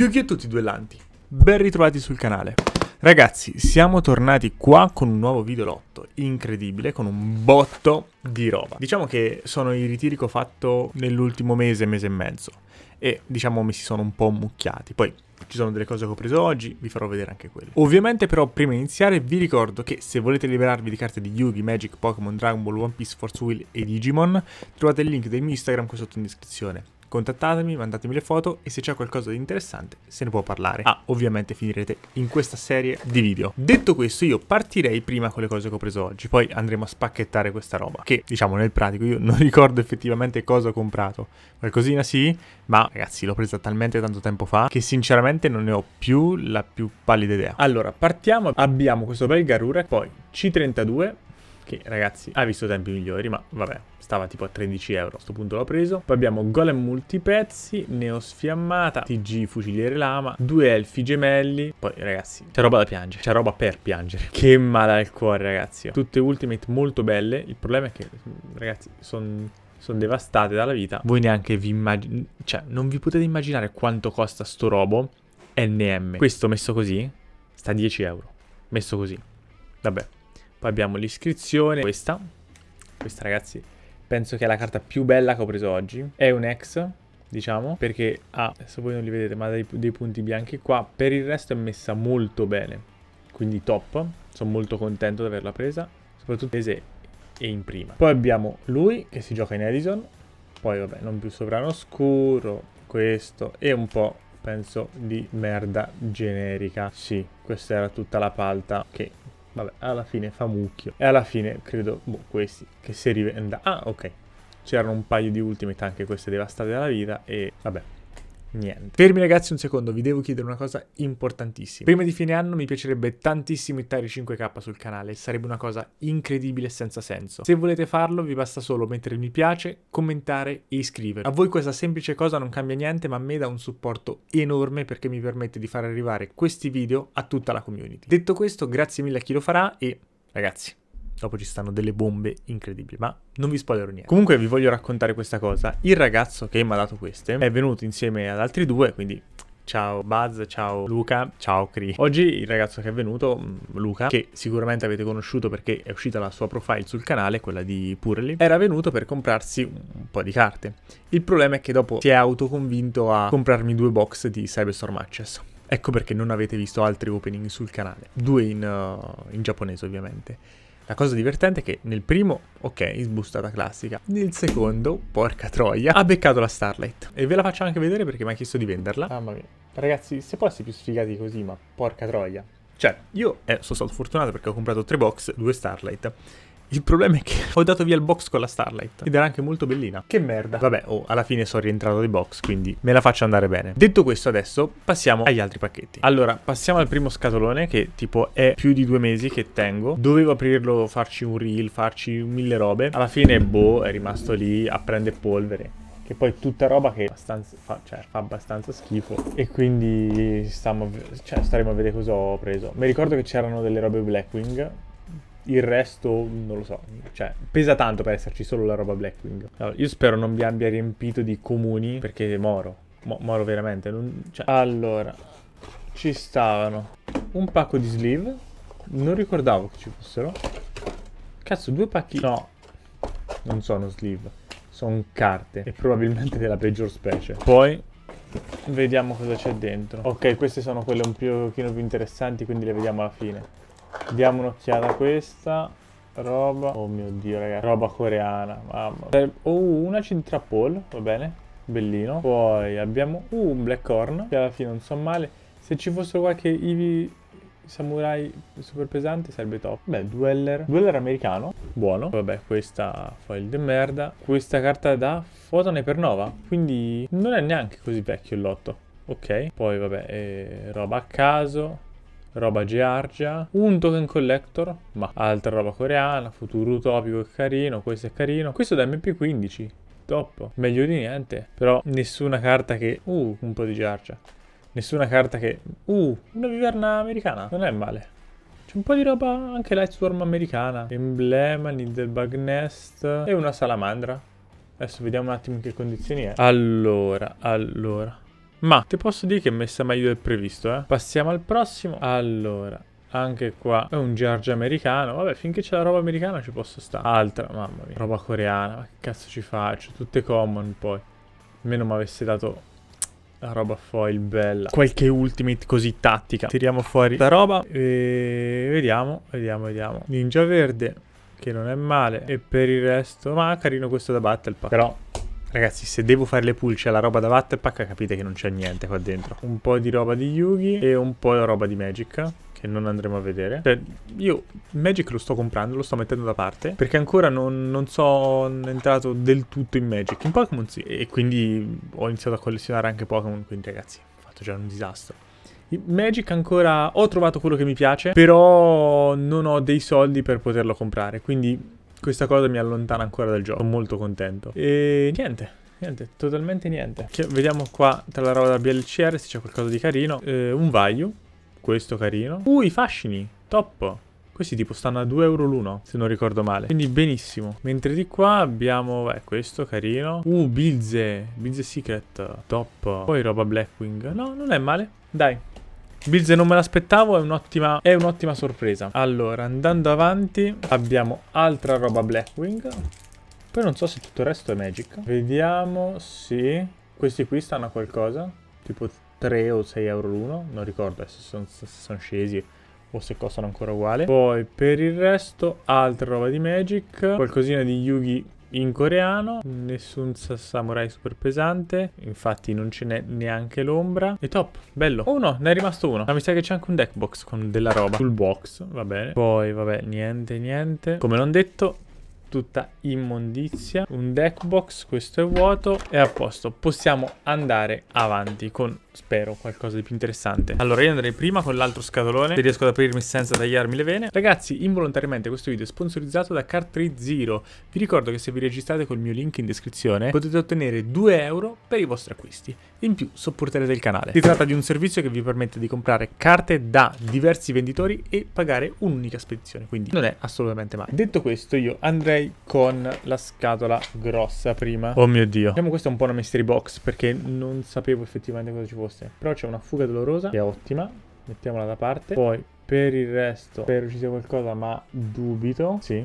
Yugi e tutti i duellanti, ben ritrovati sul canale. Ragazzi, siamo tornati qua con un nuovo video lotto, incredibile, con un botto di roba. Diciamo che sono i ritiri che ho fatto nell'ultimo mese, mese e mezzo, e diciamo mi si sono un po' mucchiati. Poi ci sono delle cose che ho preso oggi, vi farò vedere anche quelle. Ovviamente però prima di iniziare vi ricordo che se volete liberarvi di carte di Yugi, Magic, Pokémon, Dragon Ball, One Piece, Force Wheel e Digimon, trovate il link del mio Instagram qui sotto in descrizione. Contattatemi, mandatemi le foto e se c'è qualcosa di interessante se ne può parlare. Ah, ovviamente finirete in questa serie di video. Detto questo io partirei prima con le cose che ho preso oggi, poi andremo a spacchettare questa roba, che diciamo nel pratico io non ricordo effettivamente cosa ho comprato. Qualcosina sì, ma ragazzi l'ho presa talmente tanto tempo fa che sinceramente non ne ho più la più pallida idea. Allora, partiamo. Abbiamo questo bel Garura, poi C32, che ragazzi ha visto tempi migliori, ma vabbè, stava tipo a 13 euro. A questo punto l'ho preso. Poi abbiamo Golem Multipezzi, sfiammata TG Fuciliere Lama, due Elfi Gemelli. Poi ragazzi, c'è roba da piangere, c'è roba per piangere. Che male al cuore ragazzi. Tutte ultimate molto belle, il problema è che ragazzi sono sono devastate dalla vita. Voi neanche vi immaginate, cioè non vi potete immaginare quanto costa sto robo NM. Questo messo così sta a 10 euro. Messo così. Vabbè, poi abbiamo l'iscrizione, questa. Questa ragazzi penso che è la carta più bella che ho preso oggi. È un ex, diciamo, perché ha, ah, adesso voi non li vedete, ma dei, dei punti bianchi qua. Per il resto è messa molto bene, quindi top. Sono molto contento di averla presa, soprattutto tese e in prima. Poi abbiamo lui che si gioca in Edison, poi vabbè, non più sovrano scuro, questo e un po' penso di merda generica. Sì, questa era tutta la palta che Vabbè, alla fine fa mucchio. E alla fine credo, boh, questi che si rivenda. Ah, ok. C'erano un paio di ultimate anche queste devastate dalla vita e vabbè, niente. Fermi ragazzi un secondo, vi devo chiedere una cosa importantissima. Prima di fine anno mi piacerebbe tantissimo ittare 5k sul canale, sarebbe una cosa incredibile senza senso. Se volete farlo vi basta solo mettere mi piace, commentare e iscrivervi. A voi questa semplice cosa non cambia niente, ma a me dà un supporto enorme perché mi permette di far arrivare questi video a tutta la community. Detto questo, grazie mille a chi lo farà e ragazzi Dopo ci stanno delle bombe incredibili, ma non vi spoilerò niente. Comunque vi voglio raccontare questa cosa. Il ragazzo che mi ha dato queste è venuto insieme ad altri due, quindi Ciao Buzz, ciao Luca, ciao Cree. Oggi il ragazzo che è venuto, mm, Luca, che sicuramente avete conosciuto perché è uscita la sua profile sul canale, quella di Purely, era venuto per comprarsi un po' di carte. Il problema è che dopo si è autoconvinto a comprarmi due box di Cyberstorm Access. Ecco perché non avete visto altri opening sul canale, due in, uh, in giapponese ovviamente. La cosa divertente è che nel primo, ok, sbustata classica. Nel secondo, porca troia, ha beccato la Starlight. E ve la faccio anche vedere perché mi ha chiesto di venderla. Mamma mia. Ragazzi, se fossi più sfigati così, ma porca troia. Cioè, io eh, sono stato fortunato perché ho comprato tre box, due Starlight. Il problema è che ho dato via il box con la Starlight ed era anche molto bellina. Che merda. Vabbè, oh, alla fine sono rientrato dai box, quindi me la faccio andare bene. Detto questo adesso passiamo agli altri pacchetti. Allora, passiamo al primo scatolone che tipo è più di due mesi che tengo. Dovevo aprirlo, farci un reel, farci mille robe. Alla fine, boh, è rimasto lì a prendere polvere che poi tutta roba che abbastanza, fa, cioè, fa abbastanza schifo e quindi stiamo, cioè, staremo a vedere cosa ho preso. Mi ricordo che c'erano delle robe Blackwing il resto non lo so. Cioè, pesa tanto per esserci solo la roba Blackwing. Allora, io spero non vi abbia riempito di comuni, perché moro. Mo moro veramente. Non... Cioè... Allora, ci stavano un pacco di sleeve. Non ricordavo che ci fossero. Cazzo, due pacchi... No, non sono sleeve. Sono carte. E probabilmente della peggior specie. Poi vediamo cosa c'è dentro. Ok, queste sono quelle un pochino più interessanti, quindi le vediamo alla fine. Diamo un'occhiata a questa. Roba. Oh mio dio, ragazzi. Roba coreana. Mamma. Oh, una CD Trapol. Va bene. Bellino. Poi abbiamo uh, un Black Horn. Che alla fine non so male. Se ci fossero qualche Eevee samurai super pesante sarebbe top. Beh, dueller. Dueller americano. Buono. Vabbè, questa foil de merda. Questa carta da fotone per Nova. Quindi non è neanche così vecchio il lotto. Ok. Poi vabbè, eh, roba a caso roba Georgia, un token collector, ma altra roba coreana, futuro utopico è carino, questo è carino. Questo da MP15, top, meglio di niente, però nessuna carta che... Uh, un po' di Georgia, Nessuna carta che... Uh, una viverna americana, non è male. C'è un po' di roba anche Lightstorm americana, emblema, Nidelbug Nest e una salamandra. Adesso vediamo un attimo in che condizioni è. Allora, allora. Ma ti posso dire che è messa meglio del previsto, eh. Passiamo al prossimo. Allora, anche qua è un George americano. Vabbè, finché c'è la roba americana ci posso stare. Altra, mamma mia. Roba coreana, ma che cazzo ci faccio? Tutte common poi. Almeno mi avesse dato la roba foil bella. Qualche ultimate così tattica. Tiriamo fuori la roba e vediamo, vediamo, vediamo. Ninja verde, che non è male. E per il resto, ma carino questo da battle pack. Però Ragazzi, se devo fare le pulce alla roba da Wattpack, capite che non c'è niente qua dentro. Un po' di roba di Yugi e un po' di roba di Magic che non andremo a vedere. Cioè, io Magic lo sto comprando, lo sto mettendo da parte, perché ancora non, non sono entrato del tutto in Magic. In Pokémon sì, e quindi ho iniziato a collezionare anche Pokémon, quindi ragazzi, ho fatto già un disastro. Magic ancora ho trovato quello che mi piace, però non ho dei soldi per poterlo comprare, quindi questa cosa mi allontana ancora dal gioco, sono molto contento. E niente, niente, totalmente niente. Che, vediamo qua tra la roba da BLCR se c'è qualcosa di carino. Eh, un vaio, questo carino. Uh, i fascini, top. Questi tipo stanno a 2 euro l'uno, se non ricordo male. Quindi benissimo. Mentre di qua abbiamo, eh, questo carino. Uh, Bilze, Bilze Secret, top. Poi roba Blackwing. No, non è male. Dai, Bilze non me l'aspettavo, è un'ottima è un'ottima sorpresa. Allora, andando avanti, abbiamo altra roba Blackwing. Poi non so se tutto il resto è Magic. Vediamo, sì. Questi qui stanno a qualcosa, tipo 3 o 6 euro l'uno, non ricordo se sono, se sono scesi o se costano ancora uguale. Poi per il resto altra roba di Magic, qualcosina di Yugi in coreano, nessun samurai super pesante, infatti non ce n'è neanche l'ombra. E top, bello. Oh no, ne è rimasto uno. Ma mi sa che c'è anche un deck box con della roba. Full box, va bene. Poi, vabbè, niente, niente. Come non detto, tutta immondizia. Un deck box, questo è vuoto, E a posto. Possiamo andare avanti con Spero qualcosa di più interessante Allora io andrei prima con l'altro scatolone Se riesco ad aprirmi senza tagliarmi le vene Ragazzi involontariamente questo video è sponsorizzato da Cartree Zero Vi ricordo che se vi registrate col mio link in descrizione Potete ottenere 2 euro per i vostri acquisti In più supporterete il canale Si tratta di un servizio che vi permette di comprare carte da diversi venditori E pagare un'unica spedizione Quindi non è assolutamente male Detto questo io andrei con la scatola grossa prima Oh mio dio Diciamo questa è un po' una mystery box Perché non sapevo effettivamente cosa ci fosse. Però c'è una fuga dolorosa che è ottima. Mettiamola da parte. Poi per il resto spero ci sia qualcosa ma dubito. Sì,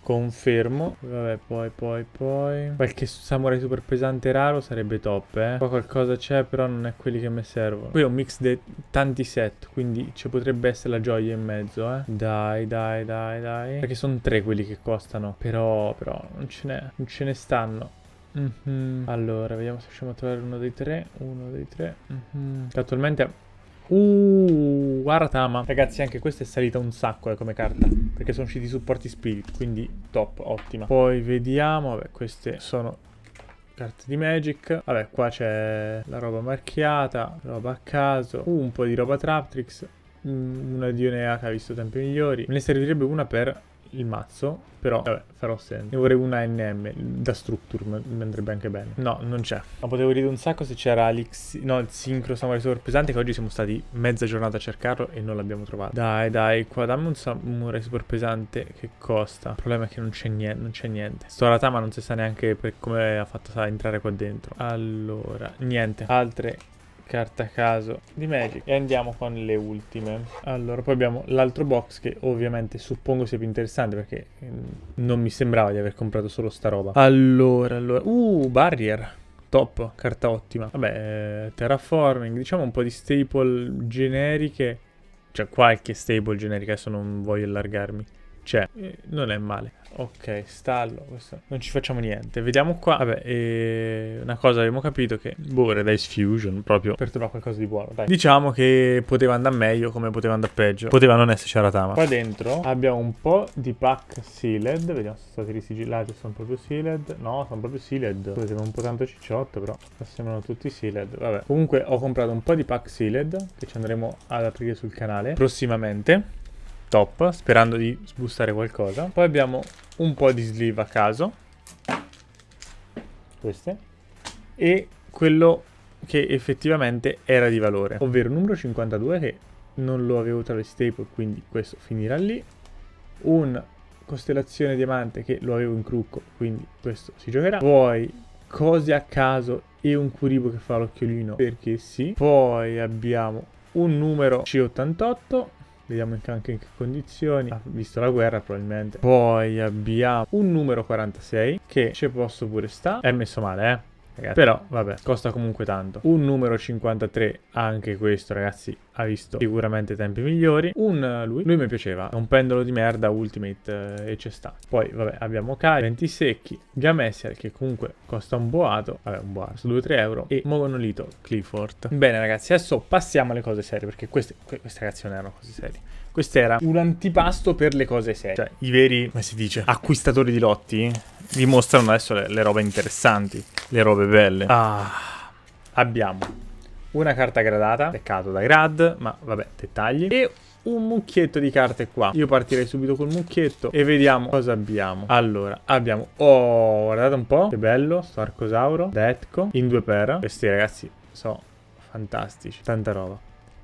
Confermo. Vabbè, poi, poi, poi. Qualche samurai super pesante raro sarebbe top, eh. Qua qualcosa c'è, però non è quelli che mi servono. Qui ho un mix di tanti set, quindi ci potrebbe essere la gioia in mezzo, eh. Dai, dai, dai, dai. Perché sono tre quelli che costano. Però, però, non ce n'è. Non ce ne stanno. Mm -hmm. Allora, vediamo se riusciamo a trovare uno dei tre. Uno dei tre. Mm -hmm. Che attualmente... Uh, Aratama. Ragazzi, anche questa è salita un sacco eh, come carta. Perché sono usciti i supporti spirit. Quindi top, ottima. Poi vediamo. Vabbè, queste sono carte di Magic. Vabbè, qua c'è la roba marchiata, roba a caso, uh, un po' di roba Traptrix, mm, una di Onea che ha visto tempi migliori. Me ne servirebbe una per il mazzo, però vabbè, farò senza. Ne vorrei una NM, da Structure mi andrebbe anche bene. No, non c'è. Ma potevo ridere un sacco se c'era l'X... No, il sincro samurai super pesante che oggi siamo stati mezza giornata a cercarlo e non l'abbiamo trovato. Dai, dai, qua dammi un samurai super pesante che costa. Il problema è che non c'è niente, non c'è niente. Sto ratama non si sa neanche per come ha fatto sa, entrare qua dentro. Allora, niente. Altre carta a caso di Magic e andiamo con le ultime. Allora, poi abbiamo l'altro box che ovviamente suppongo sia più interessante perché mm, non mi sembrava di aver comprato solo sta roba. Allora, allora... Uh, Barrier! Top, carta ottima. Vabbè, eh, terraforming, diciamo un po' di staple generiche. Cioè qualche staple generica, adesso non voglio allargarmi c'è. Cioè, eh, non è male. Ok, stallo. Questo. Non ci facciamo niente. Vediamo qua. Vabbè, eh, una cosa abbiamo capito che... Boh, Redise Fusion, proprio per trovare qualcosa di buono. Dai. Diciamo che poteva andare meglio come poteva andare peggio. Poteva non esserci Aratama. Qua dentro abbiamo un po' di pack sealed. Vediamo se sono stati risigillati sono proprio sealed. No, sono proprio sealed. Scusate, un po' tanto cicciotto, però sembrano tutti sealed. Vabbè. Comunque ho comprato un po' di pack sealed che ci andremo ad aprire sul canale prossimamente top, sperando di sbustare qualcosa. Poi abbiamo un po' di sleeve a caso, queste, e quello che effettivamente era di valore, ovvero numero 52 che non lo avevo tra le staple, quindi questo finirà lì, un costellazione diamante che lo avevo in crucco, quindi questo si giocherà, poi cose a caso e un curibo che fa l'occhiolino perché sì, poi abbiamo un numero C88 Vediamo anche in che condizioni. Ha ah. visto la guerra probabilmente. Poi abbiamo un numero 46 che c'è posto pure sta. È messo male, eh. Ragazzi. Però vabbè, costa comunque tanto. Un numero 53, anche questo ragazzi ha visto sicuramente tempi migliori. Un lui, lui mi piaceva, un pendolo di merda, ultimate eh, e c'è sta. Poi vabbè abbiamo Kai, 20 secchi, Gamessia che comunque costa un boato, vabbè un boato, 2-3 euro e Mogonolito Clifford. Bene ragazzi, adesso passiamo alle cose serie perché queste, queste ragazzi non erano cose serie. Questo era un antipasto per le cose serie. Cioè, i veri, come si dice, acquistatori di lotti vi mostrano adesso le, le robe interessanti, le robe belle. Ah, abbiamo una carta gradata, peccato da grad, ma vabbè, dettagli, e un mucchietto di carte qua. Io partirei subito col mucchietto e vediamo cosa abbiamo. Allora, abbiamo... Oh, guardate un po', che bello, sto arcosauro, Detco, in due pera. Questi ragazzi sono fantastici, tanta roba.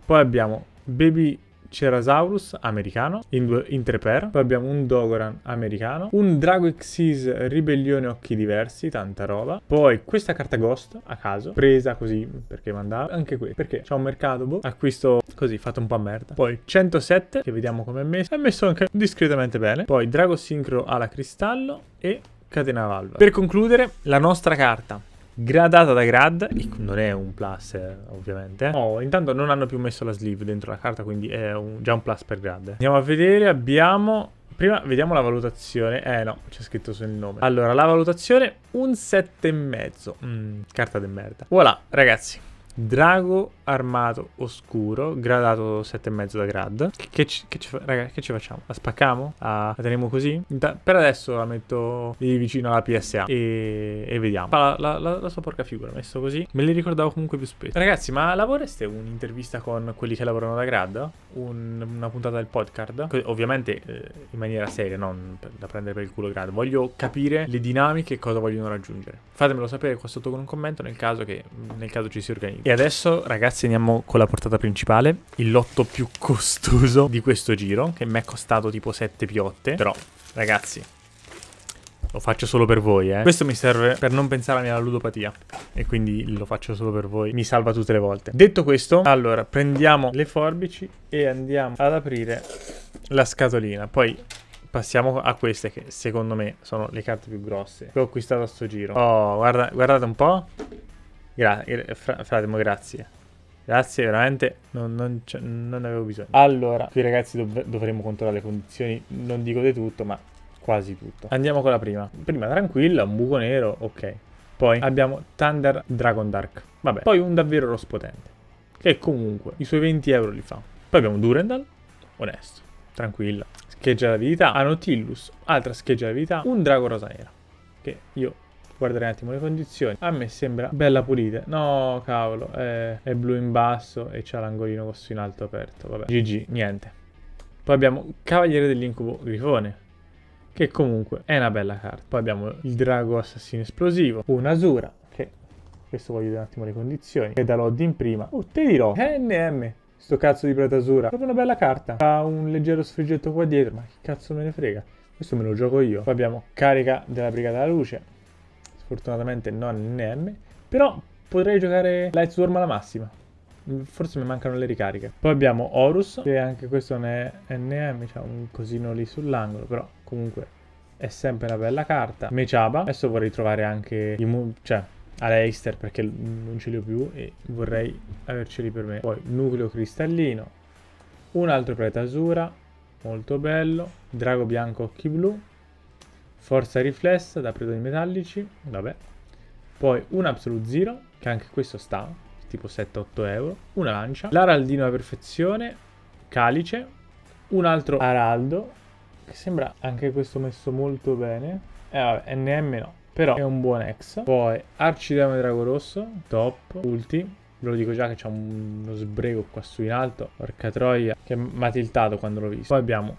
Poi abbiamo Baby Cerasaurus americano in, due, in tre pair. Poi abbiamo un Dogoran americano, un Drago Xyz ribellione occhi diversi, tanta roba. Poi questa carta Ghost a caso, presa così perché mandava. Anche qui perché c'è un mercato, boh, acquisto così fatto un po' a merda. Poi 107 che vediamo come è messo. È messo anche discretamente bene. Poi Drago Sincro alla cristallo e Catena Valva. Per concludere, la nostra carta gradata da grad e non è un plus eh, ovviamente oh intanto non hanno più messo la sleeve dentro la carta quindi è un, già un plus per grad andiamo a vedere abbiamo prima vediamo la valutazione eh no c'è scritto sul nome allora la valutazione un 7,5 mm, carta di merda voilà ragazzi Drago armato oscuro, gradato 7,5 da grad. Che ci, che ci, raga, che ci facciamo? La spacchiamo? La, la teniamo così? Da, per adesso la metto lì vicino alla PSA e, e vediamo. La, la, la, sua porca figura, messo così. Me li ricordavo comunque più spesso. Ragazzi, ma lavoreste un'intervista con quelli che lavorano da grad? Un, una puntata del podcast? ovviamente eh, in maniera seria, non per, da prendere per il culo grad. Voglio capire le dinamiche e cosa vogliono raggiungere. Fatemelo sapere qua sotto con un commento nel caso, che, nel caso ci si organizzi. E adesso ragazzi andiamo con la portata principale, il lotto più costoso di questo giro, che mi è costato tipo 7 piotte, però ragazzi lo faccio solo per voi, eh. Questo mi serve per non pensare alla mia ludopatia. E quindi lo faccio solo per voi. Mi salva tutte le volte. Detto questo, allora, prendiamo le forbici e andiamo ad aprire la scatolina. Poi passiamo a queste che secondo me sono le carte più grosse che ho acquistato a sto giro. Oh, guarda, guardate un po'. Gra fra fratemo, grazie. Grazie, veramente non, non, non, avevo bisogno. Allora, qui ragazzi dov dovremo controllare le condizioni, non dico di tutto, ma quasi tutto. Andiamo con la prima. Prima tranquilla, un buco nero, ok. Poi abbiamo Thunder Dragon Dark. Vabbè, poi un davvero rosso Che comunque i suoi 20 euro li fa. Poi abbiamo Durendal, onesto, tranquilla. Scheggia d'abilità, Anotillus, altra scheggia d'abilità, un drago rosa nera. Che io guardare un attimo le condizioni. A me sembra bella pulita. No, cavolo, è, è blu in basso e c'ha l'angolino questo in alto aperto. Vabbè, GG, niente. Poi abbiamo Cavaliere dell'Incubo Grifone. Che comunque è una bella carta. Poi abbiamo il Drago Assassino Esplosivo. Un'Asura. Che questo voglio vedere un attimo le condizioni. E da l'odd in prima. Oh, te dirò. NM. Sto cazzo di Pretasura. Proprio una bella carta. Ha un leggero sfrigetto qua dietro. Ma che cazzo me ne frega. Questo me lo gioco io. Poi abbiamo Carica della Brigata della Luce Fortunatamente non NM. Però potrei giocare Lightstorm alla massima. Forse mi mancano le ricariche. Poi abbiamo Horus, che anche questo non è NM, c'è un cosino lì sull'angolo, però comunque è sempre una bella carta. Mechaba, adesso vorrei trovare anche i cioè Aleister perché non ce li ho più e vorrei averceli per me. Poi Nucleo Cristallino, un altro Pretasura, molto bello, Drago Bianco Occhi Blu, forza riflessa da predoni metallici, vabbè. Poi un Absolute Zero, che anche questo sta, tipo 7-8 euro. Una lancia, l'araldino a perfezione, calice, un altro araldo, che sembra anche questo messo molto bene. E eh, vabbè, NM no, però è un buon ex. Poi Arcidema Drago Rosso, top, ulti. Ve lo dico già che c'è uno sbrego qua su in alto, porca troia, che mi ha tiltato quando l'ho visto. Poi abbiamo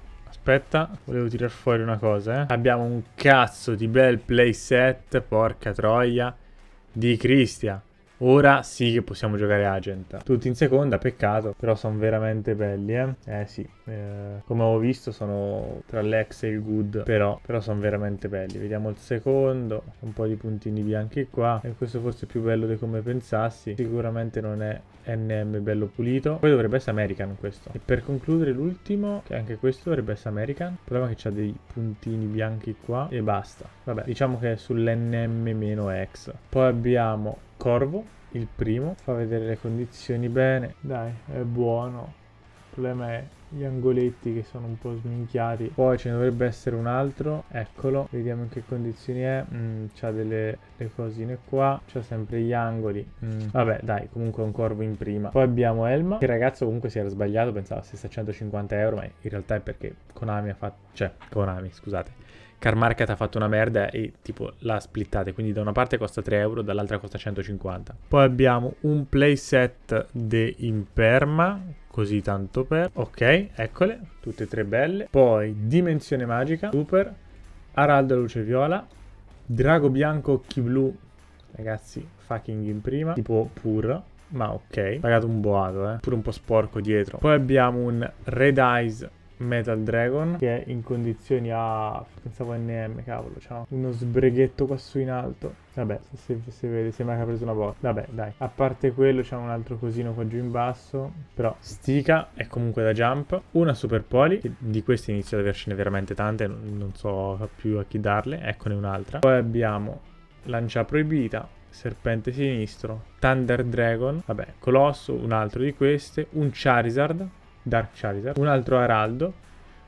aspetta, volevo tirar fuori una cosa, eh. Abbiamo un cazzo di bel playset, porca troia, di Cristian. Ora sì che possiamo giocare Agent. Tutti in seconda, peccato, però sono veramente belli, eh. Eh sì, eh, come ho visto sono tra l'ex e il good, però, però sono veramente belli. Vediamo il secondo, un po' di puntini bianchi qua. E questo forse è più bello di come pensassi. Sicuramente non è NM bello pulito. Poi dovrebbe essere American questo. E per concludere l'ultimo, che anche questo dovrebbe essere American. Il problema è che c'ha dei puntini bianchi qua e basta. Vabbè, diciamo che è sull'NM-X. Poi abbiamo Corvo, il primo, fa vedere le condizioni bene. Dai, è buono problema è gli angoletti che sono un po' sminchiati poi ce ne dovrebbe essere un altro eccolo vediamo in che condizioni è mm, c'ha delle, delle, cosine qua c'ha sempre gli angoli mm. vabbè dai comunque un corvo in prima poi abbiamo Elma che ragazzo comunque si era sbagliato pensava 650 euro ma in realtà è perché Konami ha fatto cioè Konami scusate Carmarket ha fatto una merda e tipo la splittate, quindi da una parte costa 3 euro, dall'altra costa 150. Poi abbiamo un playset de Imperma così tanto per. Ok, eccole, tutte e tre belle. Poi Dimensione Magica, Super, araldo Luce Viola, Drago Bianco Occhi Blu, ragazzi, fucking in prima, tipo pur. Ma ok, pagato un boato, eh. Pure un po' sporco dietro. Poi abbiamo un Red Eyes Metal Dragon che è in condizioni a pensavo NM cavolo c'ha uno sbreghetto qua su in alto vabbè se, se vede sembra che ha preso una botta vabbè dai a parte quello c'è un altro cosino qua giù in basso però Stica è comunque da jump una Super Poli di queste inizio ad avercene veramente tante non so più a chi darle eccone un'altra poi abbiamo Lancia Proibita Serpente Sinistro Thunder Dragon vabbè Colosso un altro di queste un Charizard Dark Charizard, un altro Araldo,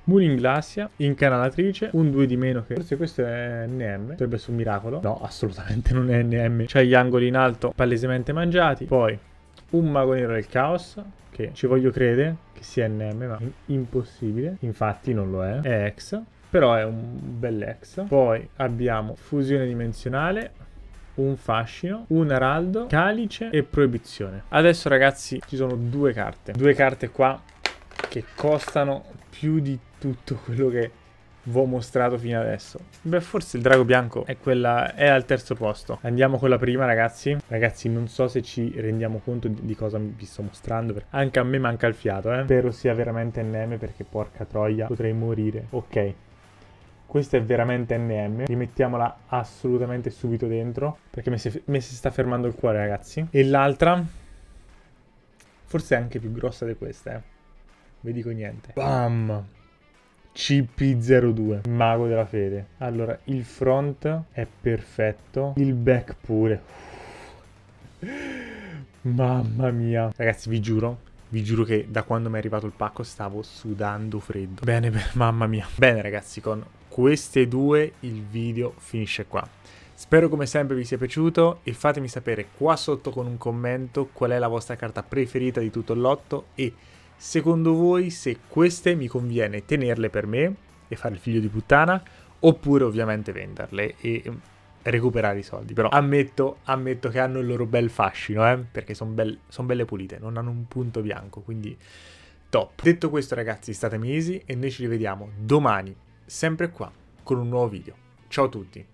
Mulinglassia, incanalatrice, un 2 di meno che... Forse questo è NM, potrebbe essere un miracolo. No, assolutamente non è NM. C'ha gli angoli in alto palesemente mangiati. Poi un mago nero del caos, che ci voglio credere che sia NM, ma impossibile. Infatti non lo è, è X, però è un bel X. Poi abbiamo fusione dimensionale, un fascino, un araldo, calice e proibizione. Adesso ragazzi ci sono due carte. Due carte qua che costano più di tutto quello che vi ho mostrato fino adesso. Beh, forse il drago bianco è quella è al terzo posto. Andiamo con la prima, ragazzi. Ragazzi, non so se ci rendiamo conto di, cosa vi sto mostrando. Anche a me manca il fiato, eh. Spero sia veramente NM perché porca troia, potrei morire. Ok. Questa è veramente NM, rimettiamola assolutamente subito dentro, perché mi si, mi si sta fermando il cuore ragazzi. E l'altra, forse è anche più grossa di questa, eh vi dico niente. Bam! CP02, mago della fede. Allora, il front è perfetto, il back pure. Mamma mia. Ragazzi, vi giuro, vi giuro che da quando mi è arrivato il pacco stavo sudando freddo. Bene, bene, mamma mia. Bene ragazzi, con queste due il video finisce qua. Spero come sempre vi sia piaciuto e fatemi sapere qua sotto con un commento qual è la vostra carta preferita di tutto il lotto e secondo voi se queste mi conviene tenerle per me e fare il figlio di puttana oppure ovviamente venderle e ehm, recuperare i soldi. Però ammetto, ammetto che hanno il loro bel fascino, eh? perché sono bel, son belle pulite, non hanno un punto bianco, quindi top. Detto questo ragazzi, state mesi e noi ci rivediamo domani, sempre qua, con un nuovo video. Ciao a tutti!